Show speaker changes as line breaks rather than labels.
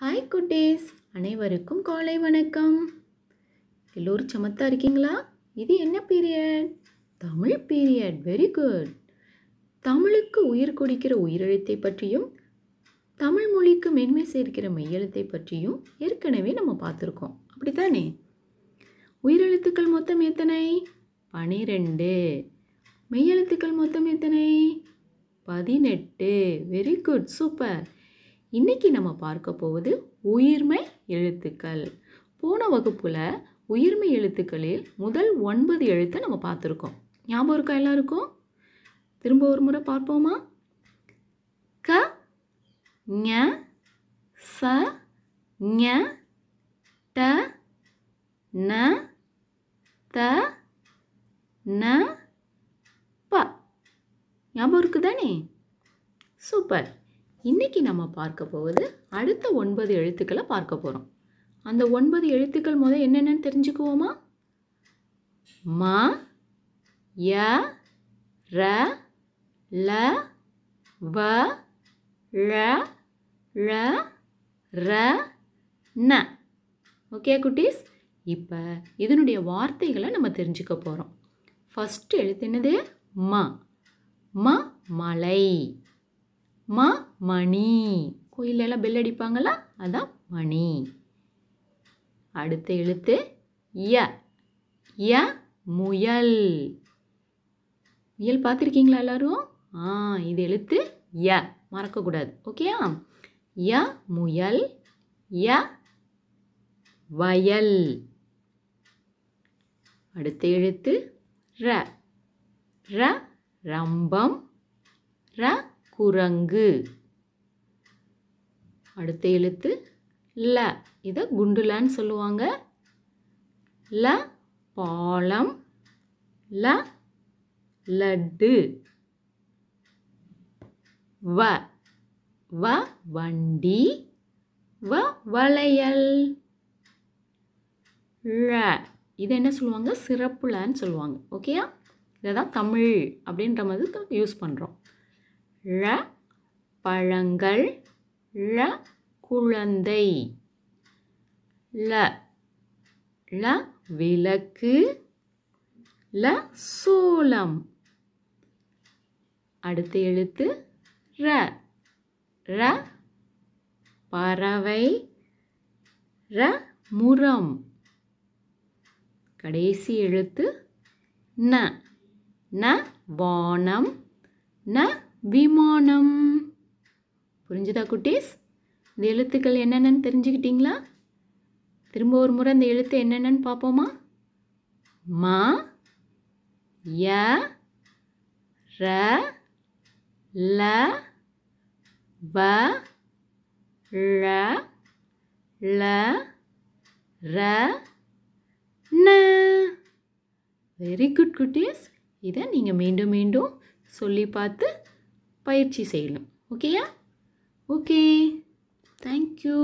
hi குட்டீஸ் அனைவருக்கும் காலை வணக்கம் எல்லோரும் சமத்தா இருக்கீங்களா இது என்ன period Tamil period very good தமிழுக்கு உயிர் கொடுக்கிற உயிரெழுத்தை பற்றியும் தமிழ் மொழிக்கு மென்மை சேர்க்கிற மெய்யெழுத்தை பற்றியும் ஏற்கனவே நம்ம பார்த்துருக்கோம் அப்படி தானே உயிரெழுத்துக்கள் மொத்தம் எத்தனை பனிரெண்டு மெய்யெழுத்துக்கள் மொத்தம் எத்தனை பதினெட்டு வெரி குட் சூப்பர் இன்றைக்கி நம்ம பார்க்க போவது உயிர்மை எழுத்துக்கள் போன வகுப்பில் உயிர்மை எழுத்துக்களில் முதல் ஒன்பது எழுத்தை நம்ம பார்த்துருக்கோம் ஞாபகம் இருக்கா எல்லாருக்கும் திரும்ப ஒரு முறை பார்ப்போமா க ஞ ச ஞ ட ந த ந ப ஞாபகம் இருக்குதானே சூப்பர் இன்றைக்கி நம்ம பார்க்க போவது அடுத்த ஒன்பது எழுத்துக்களை பார்க்க போகிறோம் அந்த ஒன்பது எழுத்துக்கள் முதல் என்னென்னு தெரிஞ்சுக்குவோமா ம ய ர ல வ ழ ழ ர ந ஓகே குட்டீஸ் இப்போ இதனுடைய வார்த்தைகளை நம்ம தெரிஞ்சுக்க போகிறோம் ஃபஸ்ட்டு எழுத்து என்னது ம ம மலை ம மணி எல்லாம் பெல் அடிப்பாங்களா அதான் மணி அடுத்த எழுத்து ய ய முயல் முயல் பார்த்துருக்கீங்களா எல்லாரும் ஆ இது எழுத்து ய மறக்கக்கூடாது ஓகேயா ய முயல் ய வயல் அடுத்த எழுத்து ர ர ரம்பம் ர குரங்கு அடுத்த எழுத்து ல இதை குண்டுலான்னு சொல்லுவாங்க ல பாலம் ல லட்டு வ வ வண்டி வ வளையல் ழ இதை என்ன சொல்லுவாங்க சிறப்புலன்னு சொல்லுவாங்க ஓகேயா இதை தான் தமிழ் அப்படின்ற மாதிரி யூஸ் பண்ணுறோம் ழ பழங்கள் ழ குழந்தை ல ல விளக்கு ல சோளம் அடுத்த எழுத்து ர ர பறவை ர முரம் கடைசி எழுத்து ந ந வானம் ந விமானம் புரிஞ்சுதா குட்டீஸ் இந்த எழுத்துக்கள் என்னென்னு தெரிஞ்சுக்கிட்டீங்களா திரும்ப ஒரு முறை இந்த எழுத்து என்னென்னு பார்ப்போமா மா ய ர ல வ ழ ல ர ந வெரி குட் குட்டீஸ் இதை நீங்கள் மீண்டும் மீண்டும் சொல்லி பார்த்து பயிற்சி செய்யணும் ஓகேயா ஓகே தேங்க்யூ